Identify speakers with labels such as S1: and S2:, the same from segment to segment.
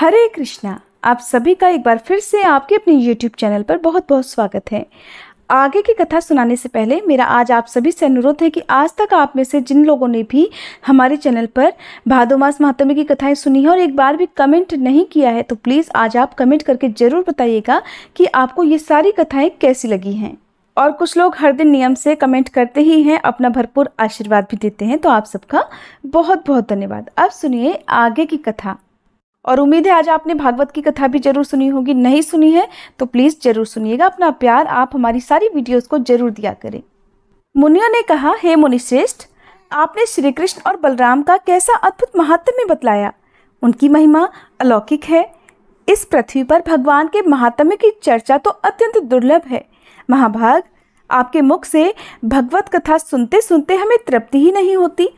S1: हरे कृष्णा आप सभी का एक बार फिर से आपके अपने यूट्यूब चैनल पर बहुत बहुत स्वागत है आगे की कथा सुनाने से पहले मेरा आज आप सभी से अनुरोध है कि आज तक आप में से जिन लोगों ने भी हमारे चैनल पर भादो मास महात्म्य की कथाएं सुनी है और एक बार भी कमेंट नहीं किया है तो प्लीज़ आज आप कमेंट करके ज़रूर बताइएगा कि आपको ये सारी कथाएँ कैसी लगी हैं और कुछ लोग हर दिन नियम से कमेंट करते ही हैं अपना भरपूर आशीर्वाद भी देते हैं तो आप सबका बहुत बहुत धन्यवाद अब सुनिए आगे की कथा और उम्मीद है आज आपने भागवत की कथा भी जरूर सुनी होगी नहीं सुनी है तो प्लीज़ जरूर सुनिएगा अपना प्यार आप हमारी सारी वीडियोस को जरूर दिया करें मुनियों ने कहा हे मुनिश्रेष्ठ आपने श्री कृष्ण और बलराम का कैसा अद्भुत महात्म्य बतलाया उनकी महिमा अलौकिक है इस पृथ्वी पर भगवान के महात्म्य की चर्चा तो अत्यंत दुर्लभ है महाभाग आपके मुख से भगवत कथा सुनते सुनते हमें तृप्ति ही नहीं होती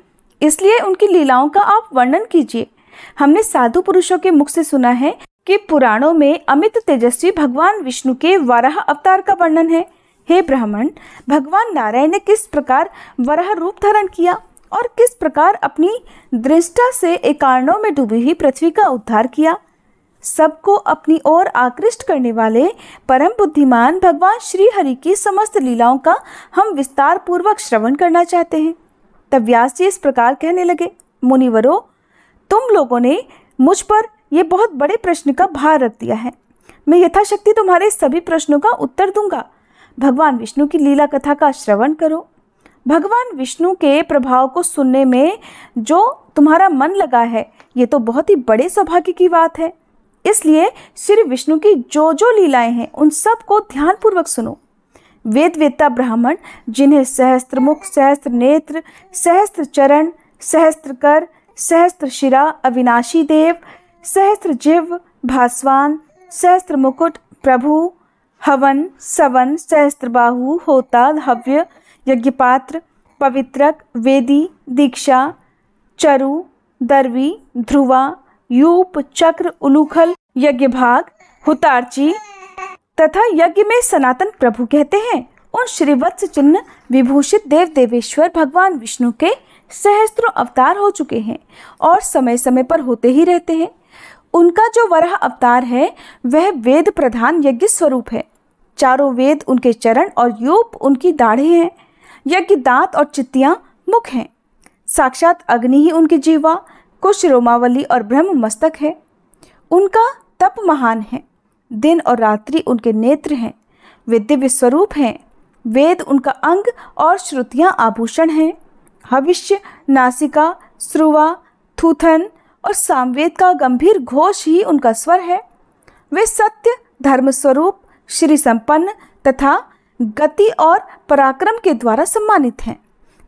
S1: इसलिए उनकी लीलाओं का आप वर्णन कीजिए हमने साधु पुरुषों के मुख से सुना है कि पुराणों में अमित तेजस्वी भगवान विष्णु के वराह अवतार का वर्णन है हे ब्राह्मण भगवान नारायण ने किस प्रकार वराह रूप धारण किया और किस प्रकार अपनी दृष्टा से एकारणों में डूबी हुई पृथ्वी का उद्धार किया सबको अपनी ओर आकृष्ट करने वाले परम बुद्धिमान भगवान श्री हरि की समस्त लीलाओं का हम विस्तार पूर्वक श्रवण करना चाहते हैं तब व्यास जी इस प्रकार कहने लगे मुनिवरों तुम लोगों ने मुझ पर यह बहुत बड़े प्रश्न का भार रख दिया है मैं यथाशक्ति तुम्हारे सभी प्रश्नों का उत्तर दूंगा भगवान विष्णु की लीला कथा का श्रवण करो भगवान विष्णु के प्रभाव को सुनने में जो तुम्हारा मन लगा है ये तो बहुत ही बड़े सौभाग्य की बात है इसलिए श्री विष्णु की जो जो लीलाएं हैं उन सबको ध्यानपूर्वक सुनो वेद वेदता ब्राह्मण जिन्हें सहस्त्रमुख सहस्त्र नेत्र सहस्त्र चरण सहस्त्र कर सहस्त्र शिरा अविनाशी देव सहस्त्र जीव भास्वान सहस्त्र मुकुट प्रभु हवन सवन सहस्त्र बाहु होता हव्य यज्ञपात्र पवित्रक वेदी दीक्षा चरु दर्वी ध्रुवा यूप चक्र उलूखल यज्ञ भाग हुतार्ची तथा यज्ञ में सनातन प्रभु कहते हैं उन श्रीवत्स चिन्ह विभूषित देव देवेश्वर भगवान विष्णु के सहस्त्रों अवतार हो चुके हैं और समय समय पर होते ही रहते हैं उनका जो वराह अवतार है वह वेद प्रधान यज्ञ स्वरूप है चारों वेद उनके चरण और यूप उनकी दाढ़े हैं यज्ञ दांत और चित्तियाँ मुख हैं साक्षात अग्नि ही उनकी जीवा कुश रोमावली और ब्रह्म मस्तक है उनका तप महान है दिन और रात्रि उनके नेत्र हैं वे दिव्य स्वरूप हैं वेद उनका अंग और श्रुतियाँ आभूषण हैं हविष्य नासिका स्रुवा थूथन और सामवेद का गंभीर घोष ही उनका स्वर है वे सत्य धर्मस्वरूप श्री संपन्न तथा गति और पराक्रम के द्वारा सम्मानित हैं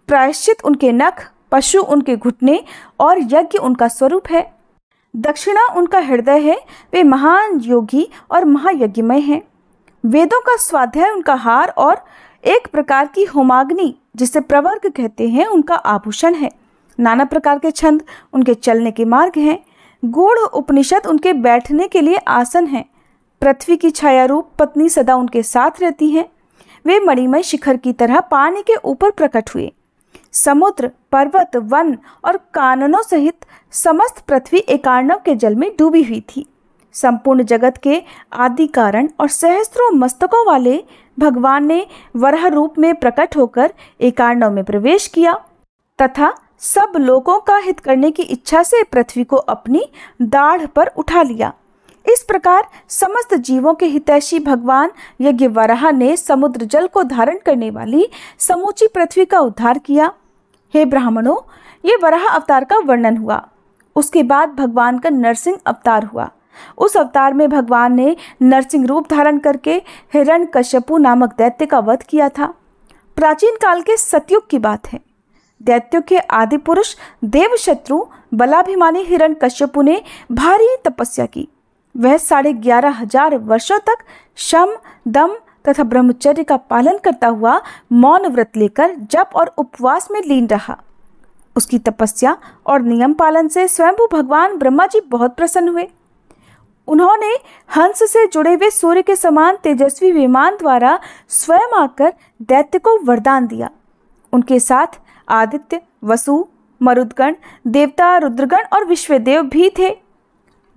S1: प्रायश्चित उनके नख पशु उनके घुटने और यज्ञ उनका स्वरूप है दक्षिणा उनका हृदय है वे महान योगी और महायज्ञमय हैं वेदों का स्वाध्याय उनका हार और एक प्रकार की होमाग्नि जिसे प्रवर्ग कहते हैं उनका आभूषण है नाना प्रकार के छंद उनके चलने के मार्ग हैं गूढ़ उपनिषद उनके बैठने के लिए आसन हैं पृथ्वी की छाया रूप पत्नी सदा उनके साथ रहती हैं वे मणिमय शिखर की तरह पानी के ऊपर प्रकट हुए समुद्र पर्वत वन और काननों सहित समस्त पृथ्वी एकाणव के जल में डूबी हुई थी संपूर्ण जगत के आदि कारण और सहस्त्रों मस्तकों वाले भगवान ने वरह रूप में प्रकट होकर एकांडव में प्रवेश किया तथा सब लोगों का हित करने की इच्छा से पृथ्वी को अपनी दाढ़ पर उठा लिया इस प्रकार समस्त जीवों के हितैषी भगवान यज्ञ वराह ने समुद्र जल को धारण करने वाली समूची पृथ्वी का उद्धार किया हे ब्राह्मणों ये वराह अवतार का वर्णन हुआ उसके बाद भगवान का नरसिंह अवतार हुआ उस अवतार में भगवान ने नरसिंह रूप धारण करके हिरण कश्यपु नामक दैत्य का वध किया था प्राचीन काल के सतयुग की बात है दैत्यों के आदि पुरुष देवशत्रु बलाभिमानी हिरण कश्यपु ने भारी तपस्या की वह साढ़े ग्यारह हजार वर्षों तक शम दम तथा ब्रह्मचर्य का पालन करता हुआ मौन व्रत लेकर जप और उपवास में लीन रहा उसकी तपस्या और नियम पालन से स्वयंभू भगवान ब्रह्मा जी बहुत प्रसन्न हुए उन्होंने हंस से जुड़े हुए सूर्य के समान तेजस्वी विमान द्वारा स्वयं आकर दैत्य को वरदान दिया उनके साथ आदित्य वसु मरुदगण देवता रुद्रगण और विश्वदेव भी थे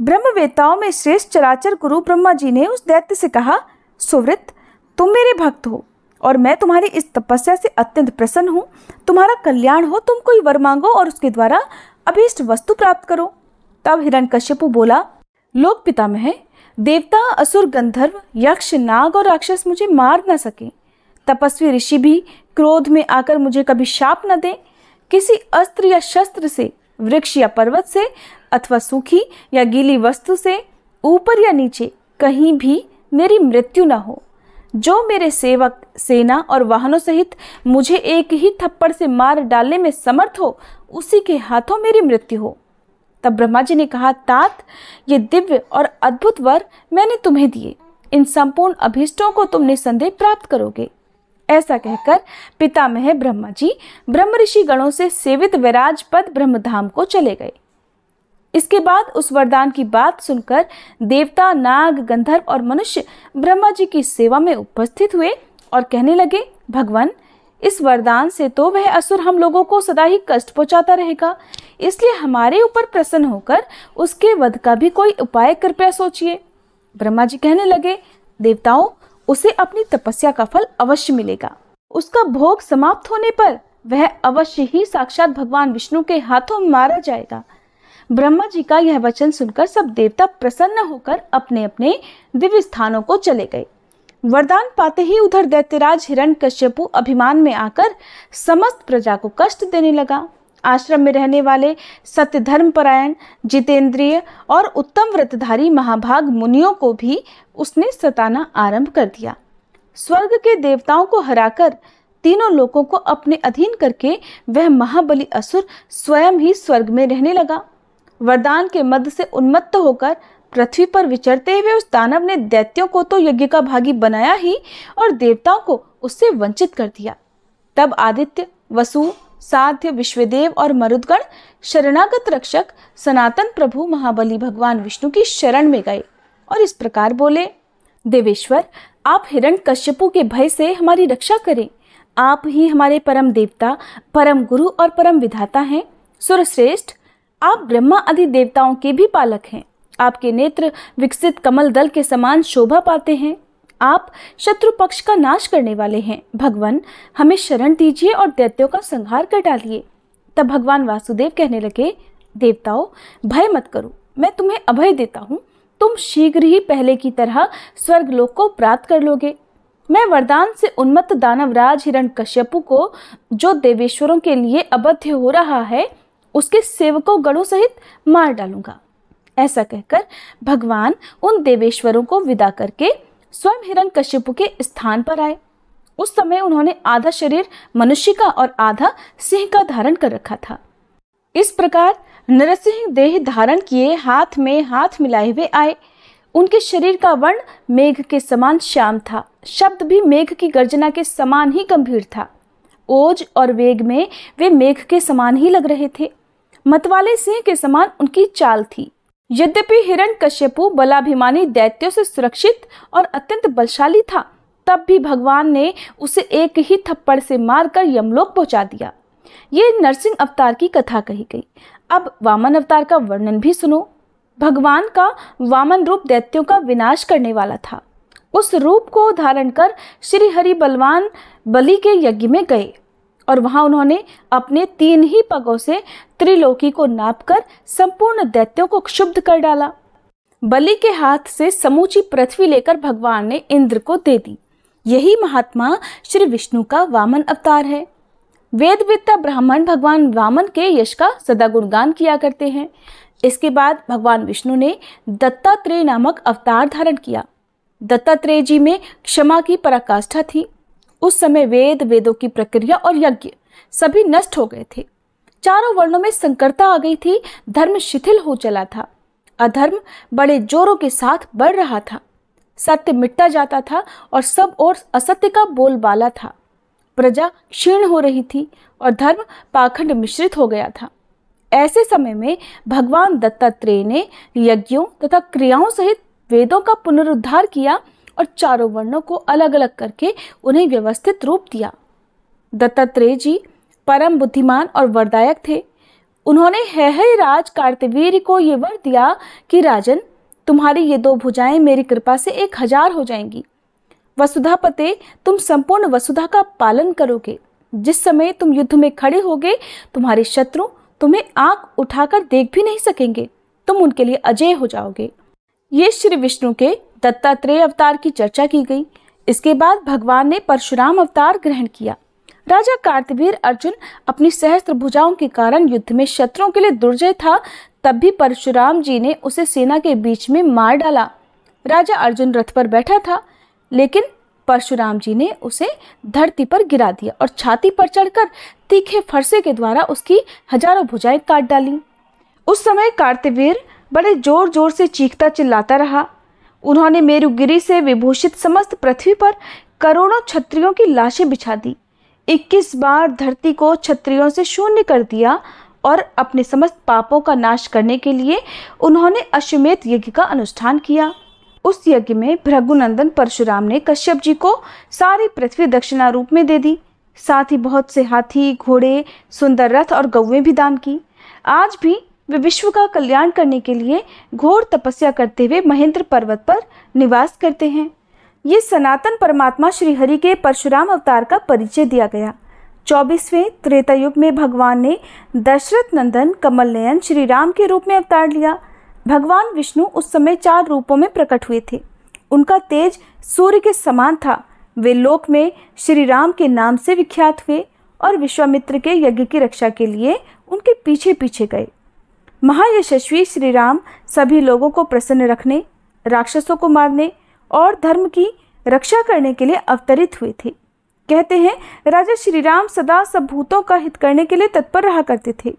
S1: ब्रह्मवेताओं में श्रेष्ठ चराचर गुरु ब्रह्मा जी ने उस दैत्य से कहा सुवृत तुम मेरे भक्त हो और मैं तुम्हारी इस तपस्या से अत्यंत प्रसन्न हूँ तुम्हारा कल्याण हो तुम कोई वर मांगो और उसके द्वारा अभीष्ट वस्तु प्राप्त करो तब हिरण बोला लोक पितामह है देवता असुर गंधर्व यक्ष नाग और राक्षस मुझे मार न सके तपस्वी ऋषि भी क्रोध में आकर मुझे कभी शाप न दे किसी अस्त्र या शस्त्र से वृक्ष या पर्वत से अथवा सूखी या गीली वस्तु से ऊपर या नीचे कहीं भी मेरी मृत्यु न हो जो मेरे सेवक सेना और वाहनों सहित मुझे एक ही थप्पड़ से मार डालने में समर्थ हो उसी के हाथों मेरी मृत्यु हो तब ब्रह्मा जी ने कहा तात ये दिव्य और अद्भुत वर मैंने तुम्हें दिए इन संपूर्ण अभिष्टों को तुम निसंदेह प्राप्त करोगे ऐसा कहकर पिता मह ब्रह्मा जी ब्रह्म ऋषि गणों से सेवित वैराज पद ब्रह्मधाम को चले गए इसके बाद उस वरदान की बात सुनकर देवता नाग गंधर्व और मनुष्य ब्रह्मा जी की सेवा में उपस्थित हुए और कहने लगे भगवान इस वरदान से तो वह असुर हम लोगों को सदा ही कष्ट पहुंचाता रहेगा इसलिए हमारे ऊपर प्रसन्न होकर उसके वध का भी कोई उपाय कृपया सोचिए ब्रह्मा जी कहने लगे देवताओं उसे अपनी तपस्या का फल अवश्य मिलेगा उसका भोग समाप्त होने पर वह अवश्य ही साक्षात भगवान विष्णु के हाथों मारा जाएगा ब्रह्मा जी का यह वचन सुनकर सब देवता प्रसन्न होकर अपने अपने दिव्य स्थानों को चले गए वरदान पाते ही उधर दैत्यराज हिरण कश्यपु अभिमान में आकर समस्त प्रजा को कष्ट देने लगा आश्रम में रहने वाले सत्य धर्म परायण जितेंद्रिय और उत्तम व्रतधारी महाभाग मुनियों को भी उसने सताना आरंभ कर दिया स्वर्ग के देवताओं को हराकर तीनों लोगों को अपने अधीन करके वह महाबली असुर स्वयं ही स्वर्ग में रहने लगा वरदान के मद से उन्मत्त होकर पृथ्वी पर विचरते हुए उस दानव ने दैत्यों को तो यज्ञ का भागी बनाया ही और देवताओं को उससे वंचित कर दिया तब आदित्य वसु साध्य विश्वदेव और मरुदगण शरणागत रक्षक सनातन प्रभु महाबली भगवान विष्णु की शरण में गए और इस प्रकार बोले देवेश्वर आप हिरण कश्यपु के भय से हमारी रक्षा करें आप ही हमारे परम देवता परम गुरु और परम विधाता हैं सुरश्रेष्ठ आप ब्रह्मा आदि देवताओं के भी पालक हैं आपके नेत्र विकसित कमल दल के समान शोभा पाते हैं आप शत्रु पक्ष का नाश करने वाले हैं भगवान हमें शरण दीजिए और दैत्यों का संहार कर डालिए तब भगवान वासुदेव कहने लगे देवताओं भय मत करो मैं तुम्हें अभय देता हूँ तुम शीघ्र ही पहले की तरह स्वर्गलोक को प्राप्त कर लोगे मैं वरदान से उन्मत्त दानवराज हिरण कश्यपु को जो देवेश्वरों के लिए अबध्य हो रहा है उसके सेवकों गणों सहित मार डालूंगा ऐसा कहकर भगवान उन देवेश्वरों को विदा करके स्वयं हिरण कश्यपु के स्थान पर आए उस समय उन्होंने आधा शरीर मनुष्य का और आधा सिंह का धारण कर रखा था इस प्रकार नरसिंह देह धारण किए हाथ में हाथ मिलाए हुए आए उनके शरीर का वर्ण मेघ के समान श्याम था शब्द भी मेघ की गर्जना के समान ही गंभीर था ओज और वेग में वे मेघ के समान ही लग रहे थे मतवाले सिंह के समान उनकी चाल थी यद्यपि हिरण कश्यपु बलाभिमानी दैत्यों से सुरक्षित और अत्यंत बलशाली था तब भी भगवान ने उसे एक ही थप्पड़ से मारकर यमलोक पहुंचा दिया ये नरसिंह अवतार की कथा कही गई अब वामन अवतार का वर्णन भी सुनो भगवान का वामन रूप दैत्यों का विनाश करने वाला था उस रूप को धारण कर श्री हरि बलवान बलि के यज्ञ में गए और वहाँ उन्होंने अपने तीन ही पगों से त्रिलोकी को नापकर संपूर्ण दैत्यों को क्षुब्ध कर डाला बलि के हाथ से समूची पृथ्वी लेकर भगवान ने इंद्र को दे दी यही महात्मा श्री विष्णु का वामन अवतार है वेदविद्ता ब्राह्मण भगवान वामन के यश का सदा गुणगान किया करते हैं इसके बाद भगवान विष्णु ने दत्तात्रेय नामक अवतार धारण किया दत्तात्रेय जी में क्षमा की पराकाष्ठा थी उस समय वेद वेदों की प्रक्रिया और यज्ञ सभी नष्ट हो गए थे चारों वर्णों में संकरता आ गई थी धर्म शिथिल हो चला था अधर्म बड़े जोरों के साथ बढ़ रहा था सत्य मिटता जाता था और सब और असत्य का बोलबाला था प्रजा क्षीण हो रही थी और धर्म पाखंड मिश्रित हो गया था ऐसे समय में भगवान दत्तात्रेय ने यज्ञों तथा क्रियाओं सहित वेदों का पुनरुद्धार किया और चारों वर्णों को अलग अलग करके उन्हें व्यवस्थित रूप दिया दत्तात्रेय जी परम बुद्धिमान और वरदायक थे उन्होंने हैहय राज कार्तवीर को ये वर दिया कि राजन तुम्हारी ये दो भुजाएं मेरी कृपा से एक हजार हो जाएंगी वसुधा पते तुम संपूर्ण वसुधा का पालन करोगे जिस समय तुम युद्ध में खड़े होगे तुम्हारे शत्रु तुम्हें आंख उठाकर देख भी नहीं सकेंगे तुम उनके लिए अजय हो जाओगे ये श्री विष्णु के दत्तात्रेय अवतार की चर्चा की गई इसके बाद भगवान ने परशुराम अवतार ग्रहण किया राजा कार्तवीर अर्जुन अपनी सहस्त्र भुजाओं के कारण युद्ध में शत्रुओं के लिए दुर्जय था तब भी परशुराम जी ने उसे सेना के बीच में मार डाला राजा अर्जुन रथ पर बैठा था लेकिन परशुराम जी ने उसे धरती पर गिरा दिया और छाती पर चढ़कर तीखे फरसे के द्वारा उसकी हजारों भुजाएं काट डाली उस समय कार्तवीर बड़े जोर जोर से चीखता चिल्लाता रहा उन्होंने मेरुगिरी से विभूषित समस्त पृथ्वी पर करोड़ों क्षत्रियों की लाशें बिछा दी 21 बार धरती को क्षत्रियों से शून्य कर दिया और अपने समस्त पापों का नाश करने के लिए उन्होंने अश्वमेध यज्ञ का अनुष्ठान किया उस यज्ञ में भृगुनंदन परशुराम ने कश्यप जी को सारी पृथ्वी दक्षिणा रूप में दे दी साथ ही बहुत से हाथी घोड़े सुंदर रथ और गौवें भी दान की आज भी वे विश्व का कल्याण करने के लिए घोर तपस्या करते हुए महेंद्र पर्वत पर निवास करते हैं ये सनातन परमात्मा श्रीहरि के परशुराम अवतार का परिचय दिया गया चौबीसवें त्रेता युग में भगवान ने दशरथ नंदन कमल नयन श्री राम के रूप में अवतार लिया भगवान विष्णु उस समय चार रूपों में प्रकट हुए थे उनका तेज सूर्य के समान था वे लोक में श्री राम के नाम से विख्यात हुए और विश्वामित्र के यज्ञ की रक्षा के लिए उनके पीछे पीछे गए महायशस्वी श्री राम सभी लोगों को प्रसन्न रखने राक्षसों को मारने और धर्म की रक्षा करने के लिए अवतरित हुए थे कहते हैं राजा श्री राम सदा सब भूतों का हित करने के लिए तत्पर रहा करते थे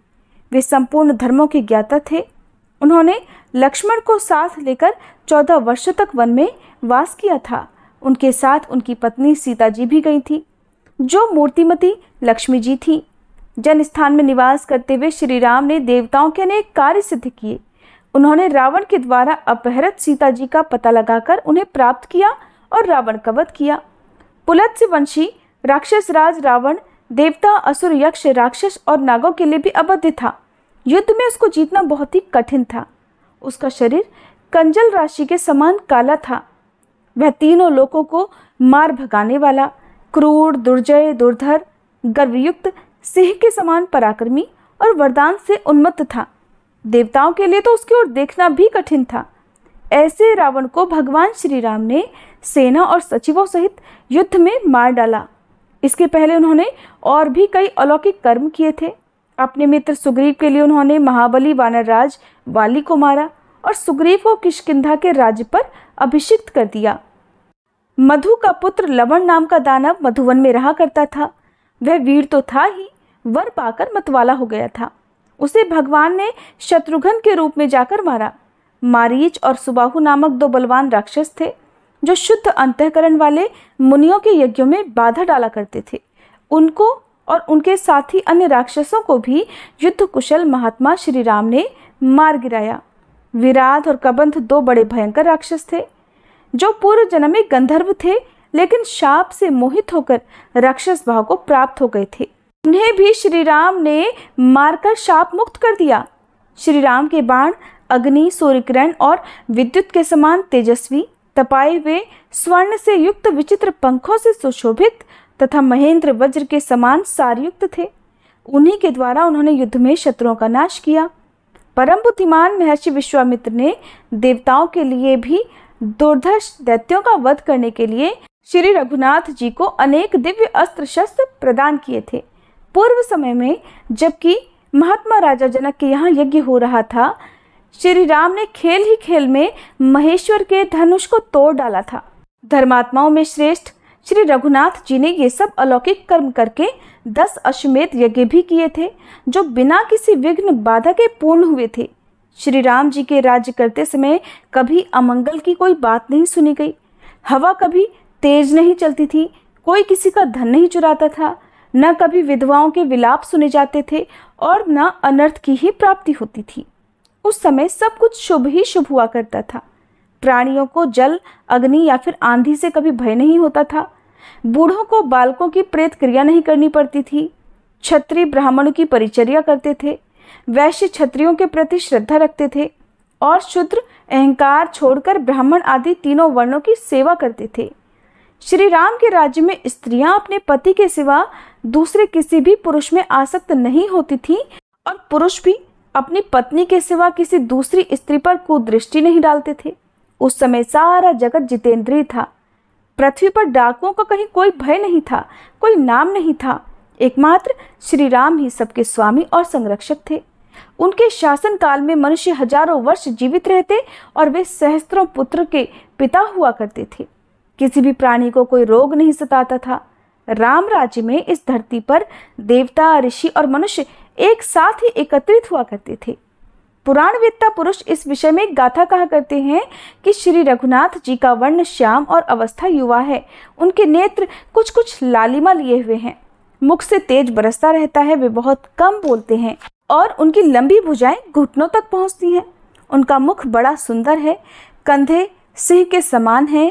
S1: वे संपूर्ण धर्मों के ज्ञाता थे उन्होंने लक्ष्मण को साथ लेकर चौदह वर्षों तक वन में वास किया था उनके साथ उनकी पत्नी सीता जी भी गई थी जो मूर्तिमती लक्ष्मी जी थी जन स्थान में निवास करते हुए श्री राम ने देवताओं के अनेक कार्य सिद्ध किए उन्होंने रावण के द्वारा अपहृत सीता जी का पता लगाकर उन्हें प्राप्त किया और रावण का वध किया पुलत से वंशी राक्षस राज रावण देवता असुर यक्ष राक्षस और नागों के लिए भी अबद्ध था युद्ध में उसको जीतना बहुत ही कठिन था उसका शरीर कंजल राशि के समान काला था वह तीनों लोगों को मार भगाने वाला क्रूर दुर्जय दुर्धर गर्वयुक्त सिंह के समान पराक्रमी और वरदान से उन्मत्त था देवताओं के लिए तो उसकी ओर देखना भी कठिन था ऐसे रावण को भगवान श्री राम ने सेना और सचिवों सहित युद्ध में मार डाला इसके पहले उन्होंने और भी कई अलौकिक कर्म किए थे अपने मित्र सुग्रीव के लिए उन्होंने महाबली वानरराज वाली को मारा और सुग्रीव को किशकिंधा के राज्य पर अभिषिक्त कर दिया मधु का पुत्र लवण नाम का दानव मधुवन में रहा करता था वह वीर तो था ही वर पाकर मतवाला हो गया था उसे भगवान ने शत्रुघ्न के रूप में जाकर मारा मारीच और सुबाहु नामक दो बलवान राक्षस थे जो शुद्ध अंतकरण वाले मुनियों के यज्ञों में बाधा डाला करते थे उनको और उनके साथी अन्य राक्षसों को भी युद्ध कुशल महात्मा श्री राम ने मार गिराया विराध और कबंध दो बड़े भयंकर राक्षस थे जो पूर्व जन्म में गंधर्व थे लेकिन शाप से मोहित होकर राक्षस भाव को प्राप्त हो गए थे उन्हें भी श्री राम ने मारकर शाप मुक्त कर दिया श्री राम के बाण अग्नि सूर्यकिरण और विद्युत के समान तेजस्वी तपाए हुए स्वर्ण से युक्त विचित्र पंखों से सुशोभित तथा महेंद्र वज्र के समान सारयुक्त थे उन्हीं के द्वारा उन्होंने युद्ध में शत्रुओं का नाश किया परम बुद्धिमान महर्षि विश्वामित्र ने देवताओं के लिए भी दुर्धर्ष दैत्यों का वध करने के लिए श्री रघुनाथ जी को अनेक दिव्य अस्त्र शस्त्र प्रदान किए थे पूर्व समय में जबकि महात्मा राजा जनक के यहाँ यज्ञ हो रहा था श्री राम ने खेल ही खेल में महेश्वर के धनुष को तोड़ डाला था धर्मात्माओं में श्रेष्ठ श्री रघुनाथ जी ने ये सब अलौकिक कर्म करके दस अश्वमेध यज्ञ भी किए थे जो बिना किसी विघ्न बाधा के पूर्ण हुए थे श्री राम जी के राज्य करते समय कभी अमंगल की कोई बात नहीं सुनी गई हवा कभी तेज नहीं चलती थी कोई किसी का धन नहीं चुराता था न कभी विधवाओं के विलाप सुने जाते थे और न अनर्थ की ही प्राप्ति होती थी उस समय सब कुछ शुभ ही शुभ हुआ करता था प्राणियों को जल अग्नि या फिर आंधी से कभी भय नहीं होता था बूढ़ों को बालकों की प्रेत क्रिया नहीं करनी पड़ती थी छत्री ब्राह्मणों की परिचर्या करते थे वैश्य छत्रियों के प्रति श्रद्धा रखते थे और शुद्र अहंकार छोड़कर ब्राह्मण आदि तीनों वर्णों की सेवा करते थे श्री राम के राज्य में स्त्रियां अपने पति के सिवा दूसरे किसी भी पुरुष में आसक्त नहीं होती थीं और पुरुष भी अपनी पत्नी के सिवा किसी दूसरी स्त्री पर कुदृष्टि नहीं डालते थे उस समय सारा जगत जितेंद्रीय था पृथ्वी पर डाकुओं का कहीं कोई भय नहीं था कोई नाम नहीं था एकमात्र श्री राम ही सबके स्वामी और संरक्षक थे उनके शासन काल में मनुष्य हजारों वर्ष जीवित रहते और वे सहस्त्रों पुत्र के पिता हुआ करते थे किसी भी प्राणी को कोई रोग नहीं सताता था राम राज्य में इस धरती पर देवता ऋषि और मनुष्य एक साथ ही एकत्रित हुआ करते थे पुराण वेत्ता पुरुष इस विषय में गाथा कहा करते हैं कि श्री रघुनाथ जी का वर्ण श्याम और अवस्था युवा है उनके नेत्र कुछ कुछ लालिमा लिए हुए हैं मुख से तेज बरसता रहता है वे बहुत कम बोलते हैं और उनकी लंबी भुजाएं घुटनों तक पहुंचती हैं उनका मुख बड़ा सुंदर है कंधे सिंह के समान हैं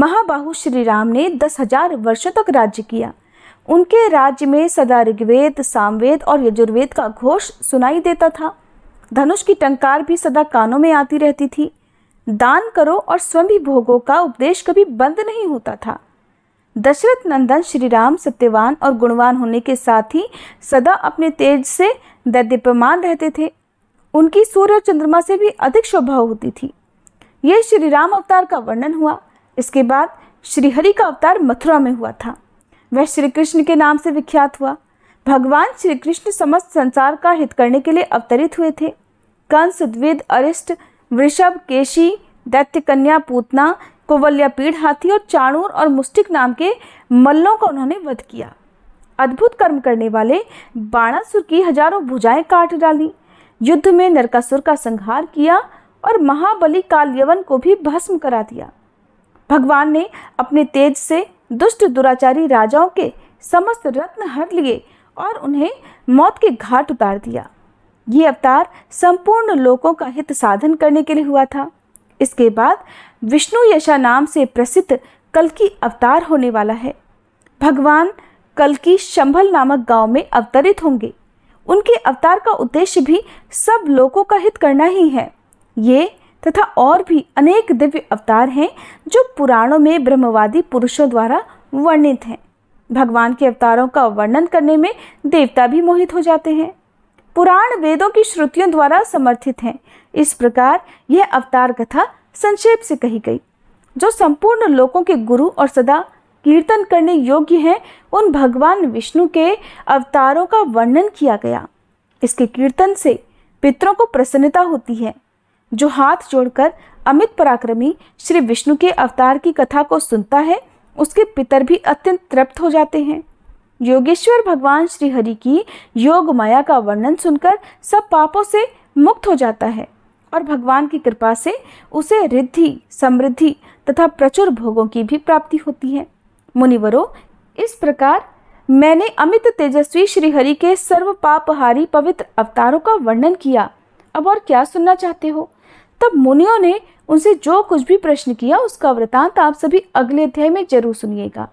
S1: महाबाहु श्री राम ने दस हजार वर्षों तक राज्य किया उनके राज्य में सदा ऋग्वेद सामवेद और यजुर्वेद का घोष सुनाई देता था धनुष की टंकार भी सदा कानों में आती रहती थी दान करो और स्वयं भोगों का उपदेश कभी बंद नहीं होता था दशरथ नंदन श्री राम सत्यवान और गुणवान होने के साथ ही सदा अपने तेज से दैद्यपमान रहते थे उनकी सूर्य और चंद्रमा से भी अधिक शोभा होती थी यह श्री राम अवतार का वर्णन हुआ इसके बाद श्रीहरि का अवतार मथुरा में हुआ था वह श्री कृष्ण के नाम से विख्यात हुआ भगवान श्री कृष्ण समस्त संसार का हित करने के लिए अवतरित हुए थे कंस द्विद अरिष्ट वृषभ केशी दैत्य कन्या पूतना कोवल्यापीढ़ हाथी और चाणूर और मुस्टिक नाम के मल्लों का उन्होंने वध किया अद्भुत कर्म करने वाले बाणासुर की हजारों भुजाएं काट डाली युद्ध में नरकासुर का संहार किया और महाबली काल्यवन को भी भस्म करा दिया भगवान ने अपने तेज से दुष्ट दुराचारी राजाओं के समस्त रत्न हर लिए और उन्हें मौत के घाट उतार दिया ये अवतार संपूर्ण लोगों का हित साधन करने के लिए हुआ था इसके बाद विष्णु यशा नाम से प्रसिद्ध की अवतार होने वाला है भगवान की शंभल नामक गांव में अवतरित होंगे उनके अवतार का उद्देश्य भी सब लोगों का हित करना ही है ये तथा और भी अनेक दिव्य अवतार हैं जो पुराणों में ब्रह्मवादी पुरुषों द्वारा वर्णित हैं भगवान के अवतारों का वर्णन करने में देवता भी मोहित हो जाते हैं पुराण वेदों की श्रुतियों द्वारा समर्थित हैं इस प्रकार यह अवतार कथा संक्षेप से कही गई जो संपूर्ण लोगों के गुरु और सदा कीर्तन करने योग्य हैं उन भगवान विष्णु के अवतारों का वर्णन किया गया इसके कीर्तन से पितरों को प्रसन्नता होती है जो हाथ जोड़कर अमित पराक्रमी श्री विष्णु के अवतार की कथा को सुनता है उसके पितर भी अत्यंत तृप्त हो जाते हैं योगेश्वर भगवान श्री हरि की योग माया का वर्णन सुनकर सब पापों से मुक्त हो जाता है और भगवान की कृपा से उसे रिद्धि समृद्धि तथा प्रचुर भोगों की भी प्राप्ति होती है मुनिवरों इस प्रकार मैंने अमित तेजस्वी श्रीहरि के सर्व पापहारी पवित्र अवतारों का वर्णन किया अब और क्या सुनना चाहते हो तब मुनियों ने उनसे जो कुछ भी प्रश्न किया उसका वृतांत आप सभी अगले अध्याय में जरूर सुनिएगा